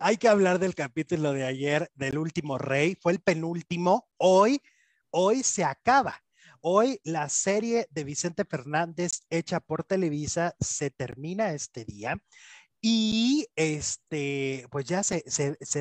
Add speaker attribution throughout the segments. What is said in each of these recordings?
Speaker 1: hay que hablar del capítulo de ayer, del último rey, fue el penúltimo, hoy, hoy se acaba. Hoy la serie de Vicente Fernández hecha por Televisa se termina este día y este, pues ya se,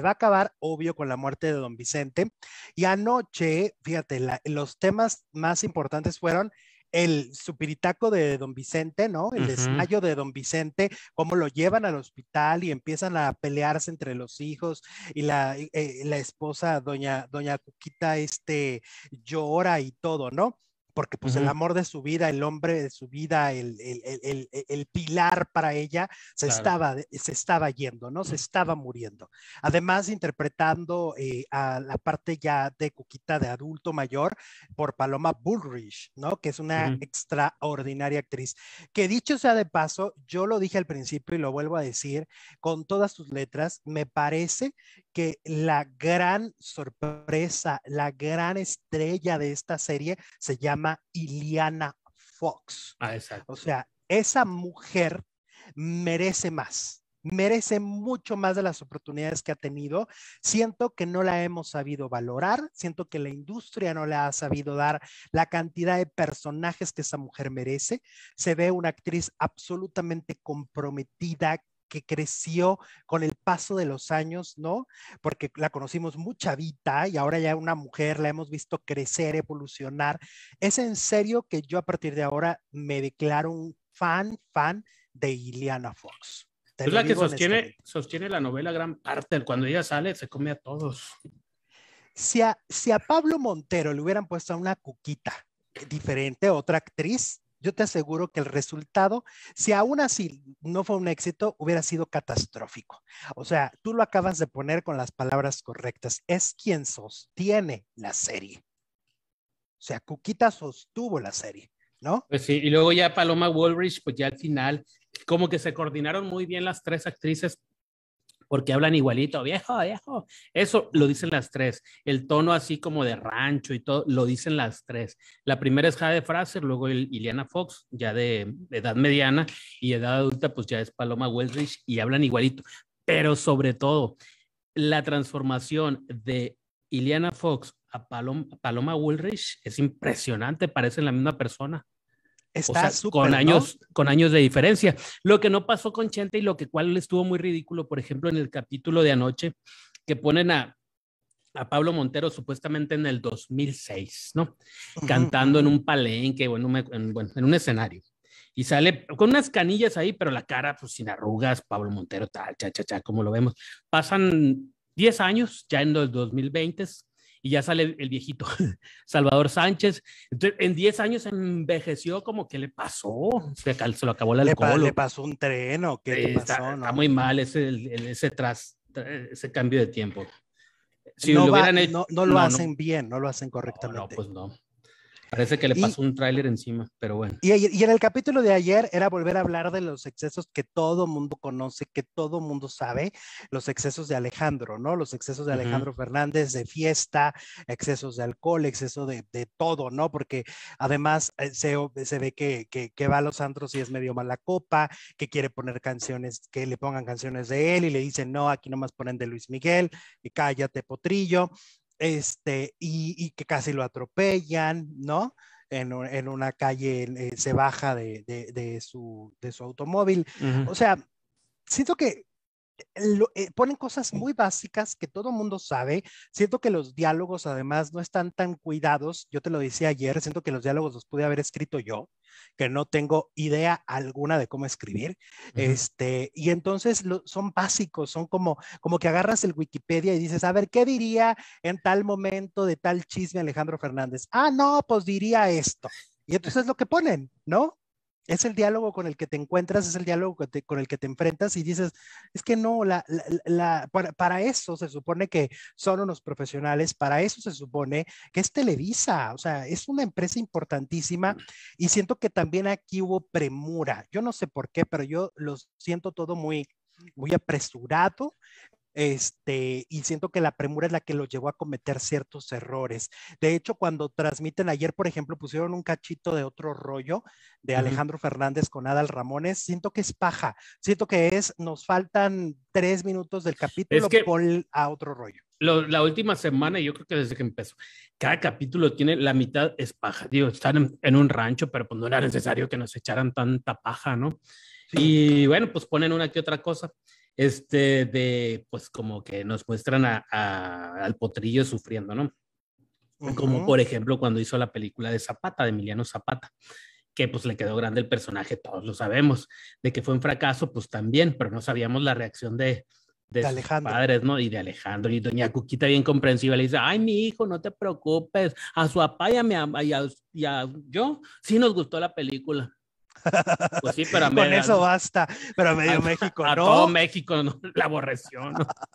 Speaker 1: va a acabar, obvio, con la muerte de don Vicente. Y anoche, fíjate, los temas más importantes fueron el supiritaco de don Vicente, ¿no? El desmayo de don Vicente, cómo lo llevan al hospital y empiezan a pelearse entre los hijos y la, eh, la esposa, doña, doña Cuquita, este, llora y todo, ¿no? porque pues el amor de su vida, el hombre de su vida, el, el, el, e, pilar para ella, se, estaba, se estaba yendo, ¿no? Se estaba muriendo. Además, interpretando eh, a la parte ya de Cuquita de adulto mayor por Paloma Bullrich, ¿no? Que es una extraordinaria actriz. Que dicho sea de paso, yo lo dije al principio y lo vuelvo a decir, con todas sus letras, me parece la gran sorpresa, la gran estrella de esta serie se llama Iliana Fox.
Speaker 2: Ah, exacto. O sea,
Speaker 1: esa mujer merece más, merece mucho más de las oportunidades que ha tenido. Siento que no la hemos sabido valorar, siento que la industria no le ha sabido dar la cantidad de personajes que esa mujer merece. Se ve una actriz absolutamente comprometida, que creció con el paso de los años, ¿no? Porque la conocimos mucha vida y ahora ya una mujer la hemos visto crecer, evolucionar. Es en serio que yo a partir de ahora me declaro un fan, fan de Iliana Fox. es la que sostiene,
Speaker 2: sostiene la novela gran parte. Cuando ella sale, se come a todos.
Speaker 1: Si a, si a Pablo Montero le hubieran puesto a una cuquita diferente, otra actriz, yo te aseguro que el resultado, si aún así no fue un éxito, hubiera sido catastrófico. O sea, tú lo acabas de poner con las palabras correctas. Es quien sostiene la serie. O sea, Cuquita sostuvo la serie,
Speaker 2: ¿no? Pues sí, y luego ya Paloma Woolrich, pues ya al final, como que se coordinaron muy bien las tres actrices porque hablan igualito, viejo, viejo. Eso lo dicen las tres. El tono así como de rancho y todo, lo dicen las tres. La primera es Jade Fraser, luego el, Iliana Fox, ya de edad mediana, y edad adulta, pues ya es Paloma Woolrich y hablan igualito. Pero sobre todo, la transformación de Iliana Fox a Paloma, Paloma Woolrich es impresionante, parecen la misma persona con años, con años de diferencia. Lo que no pasó con Chente y lo que cual estuvo muy ridículo, por ejemplo, en el capítulo de anoche, que ponen a, a Pablo Montero supuestamente en el 2006, ¿no? Cantando en un palenque, bueno, en, bueno, en un escenario. Y sale con unas canillas ahí, pero la cara pues sin arrugas, Pablo Montero tal, cha, cha, cha, como lo vemos. Pasan 10 años, ya en los 2020, y ya sale el viejito, Salvador Sánchez. Entonces, en 10 años envejeció como que le pasó, se, lo acabó la Le, pasó un tren o qué pasó, está, muy mal ese, ese, tras, ese cambio de tiempo. lo no, lo hacen
Speaker 1: bien, no lo hacen correctamente. no pues no.
Speaker 2: Parece que le pasó un tráiler encima, pero bueno.
Speaker 1: Y, en el capítulo de ayer era volver a hablar de los excesos que todo mundo conoce, que todo mundo sabe, los excesos de Alejandro, ¿no? Los excesos de Alejandro Fernández de fiesta, excesos de alcohol, exceso de, todo, ¿no? Porque además eh, se, ve que, que, va a los antros y es medio mala copa, que quiere poner canciones, que le pongan canciones de él y le dicen, no, aquí nomás ponen de Luis Miguel, y cállate, potrillo este, y, y, que casi lo atropellan, ¿no? En, una calle eh, se baja de, de, su, de su automóvil. O sea, siento que eh, ponen cosas muy básicas que todo el mundo sabe. Siento que los diálogos además no están tan cuidados. Yo te lo decía ayer, siento que los diálogos los pude haber escrito yo, que no tengo idea alguna de cómo escribir. Este, y entonces son básicos, son como como que agarras el Wikipedia y dices, "A ver, ¿qué diría en tal momento de tal chisme Alejandro Fernández?" Ah, no, pues diría esto. Y entonces es lo que ponen, ¿no? es el diálogo con el que te encuentras, es el diálogo con el que te enfrentas y dices, es que no, la, para, eso se supone que son unos profesionales, para eso se supone que es Televisa, o sea, es una empresa importantísima y siento que también aquí hubo premura. Yo no sé por qué, pero yo lo siento todo muy, muy apresurado, este, y siento que la premura es la que lo llevó a cometer ciertos errores. De hecho, cuando transmiten ayer, por ejemplo, pusieron un cachito de otro rollo de Alejandro Fernández con Adal Ramones, siento que es paja, siento que es, nos faltan tres minutos del capítulo, a otro rollo.
Speaker 2: la última semana, yo creo que desde que empezó, cada capítulo tiene la mitad es paja, digo, están en, un rancho, pero pues no era necesario que nos echaran tanta paja, ¿no? Y bueno, pues ponen una que otra cosa, este, de, pues como que nos muestran a, al potrillo sufriendo, ¿no? Como por ejemplo cuando hizo la película de Zapata, de Emiliano Zapata, que pues le quedó grande el personaje, todos lo sabemos, de que fue un fracaso, pues también, pero no sabíamos la reacción de, de, sus padres, ¿no? Y de Alejandro, y doña Cuquita bien comprensiva le dice, ay, mi hijo, no te preocupes, a su papá y a, y a yo sí nos gustó la película. Pues sí, pero Con eso
Speaker 1: basta, pero medio México Todo
Speaker 2: México la aborreció,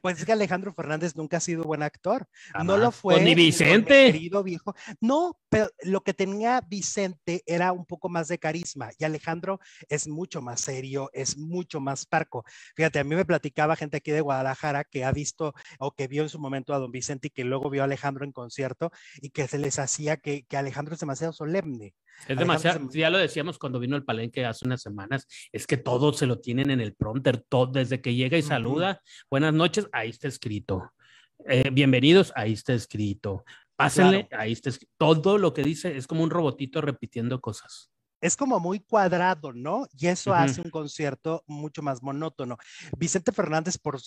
Speaker 1: Pues es que Alejandro Fernández nunca ha sido buen actor. No lo fue. Pues ni Vicente. querido viejo. No, pero lo que tenía Vicente era un poco más de carisma y Alejandro es mucho más serio, es mucho más parco. Fíjate, a mí me platicaba gente aquí de Guadalajara que ha visto o que vio en su momento a don Vicente y que luego vio a Alejandro en concierto y que se les hacía que Alejandro es demasiado solemne.
Speaker 2: Es demasiado, ya lo decíamos cuando vino el palenque hace unas semanas, es que todo se lo tienen en el prompter, todo, desde que llega y saluda, buenas noches, ahí está escrito. Eh, bienvenidos, ahí está escrito. Pásenle, ahí está escrito. Todo lo que dice es como un robotito repitiendo cosas es como
Speaker 1: muy cuadrado, ¿no? Y eso hace un concierto mucho más monótono. Vicente Fernández, por,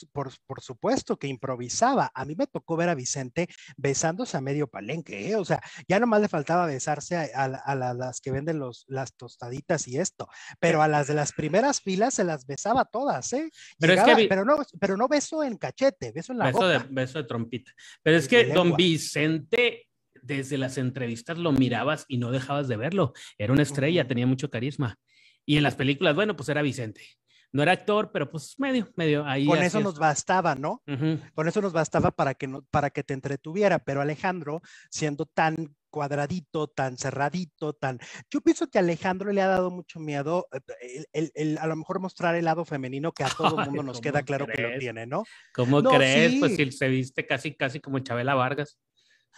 Speaker 1: supuesto, que improvisaba. A mí me tocó ver a Vicente besándose a medio palenque, ¿eh? O sea, ya nomás le faltaba besarse a, las que venden los, las tostaditas y esto, pero a las de las primeras filas se las besaba todas, ¿eh? pero, es que... pero, no, pero no beso en cachete, beso en la beso boca. De,
Speaker 2: beso de trompita. Pero es que don Vicente desde las entrevistas lo mirabas y no dejabas de verlo. Era una estrella, tenía mucho carisma. Y en las películas, bueno, pues era Vicente. No era actor, pero pues medio, medio ahí. Con eso nos
Speaker 1: bastaba, ¿no? Con eso nos bastaba para que, para que te entretuviera, pero Alejandro, siendo tan cuadradito, tan cerradito, tan... Yo pienso que a Alejandro le ha dado mucho miedo eh, a lo mejor mostrar el lado femenino que a todo el mundo nos queda claro que lo tiene, ¿no?
Speaker 2: ¿Cómo crees? Pues si se viste casi, casi como Chabela Vargas.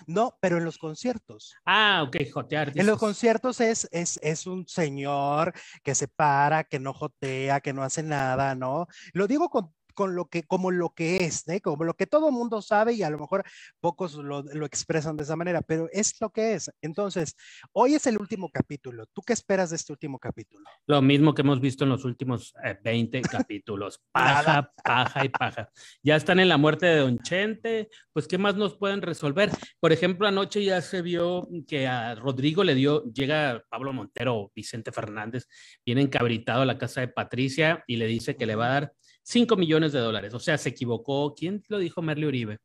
Speaker 1: No, pero en los conciertos.
Speaker 2: Ah, ok, jotear. En los
Speaker 1: conciertos es, es, es un señor que se para, que no jotea, que no hace nada, ¿no? Lo digo con con lo que, como lo que es, como lo que todo mundo sabe y a lo mejor pocos lo, expresan de esa manera, pero es lo que es. Entonces, hoy es el último capítulo. ¿Tú qué esperas de este último
Speaker 2: capítulo? Lo mismo que hemos visto en los últimos 20 eh, capítulos. Paja, paja y paja. Ya están en la muerte de Don Chente, pues ¿qué más nos pueden resolver? Por ejemplo, anoche ya se vio que a Rodrigo le dio, llega Pablo Montero, Vicente Fernández, viene encabritado a la casa de Patricia y le dice que le va a dar 5 millones de dólares. O sea, se equivocó. ¿Quién lo dijo Merle Uribe?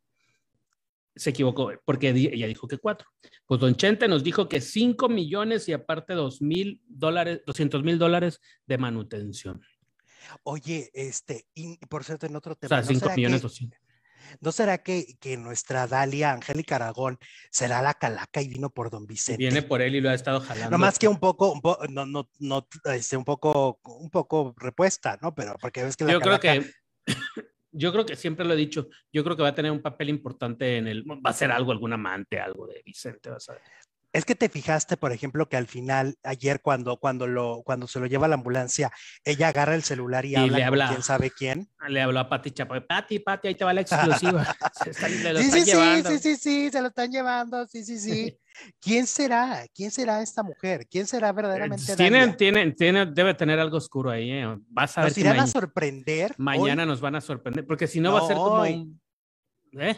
Speaker 2: Se equivocó porque ella dijo que 4. Pues Don Chente nos dijo que 5 millones y aparte dos mil dólares, 200 mil dólares de manutención.
Speaker 1: Oye, este, por cierto, en otro tema. O sea, 5 millones doscientos. ¿No será que, nuestra Dalia Angélica Aragón será la calaca y vino por don Vicente? Viene
Speaker 2: por él y lo ha estado jalando. No más que un poco, no, no,
Speaker 1: no, este, un poco, un poco repuesta, ¿no? Pero porque ves que la Yo creo
Speaker 2: que yo creo que siempre lo he dicho, yo creo que va a tener un papel importante en el, va a ser algo, algún amante, algo de Vicente, vas a ver.
Speaker 1: Es que te fijaste, por ejemplo, que al final, ayer cuando, cuando, lo, cuando se lo lleva a la ambulancia, ella agarra el celular y, habla, le quién sabe quién.
Speaker 2: Ah, le habló a Pati Chapo, Pati, Pati, ahí te va la exclusiva. se sí, sí, sí,
Speaker 1: sí, sí, se lo están llevando, sí, sí, sí. ¿Quién será? ¿Quién será esta mujer? ¿Quién será verdaderamente? Tienen,
Speaker 2: tienen, tienen, debe tener algo oscuro ahí. ¿eh? Vas a nos irán a
Speaker 1: sorprender. Mañana
Speaker 2: nos van a sorprender, porque si no, va a ser como hoy.
Speaker 1: ¿eh?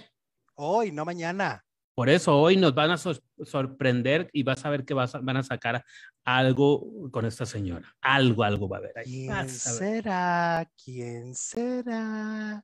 Speaker 1: Hoy, no mañana.
Speaker 2: Por eso hoy nos van a sorprender y vas a ver que van a sacar algo con esta señora. Algo, algo va a haber ahí. ¿Quién
Speaker 1: será? ¿Quién será?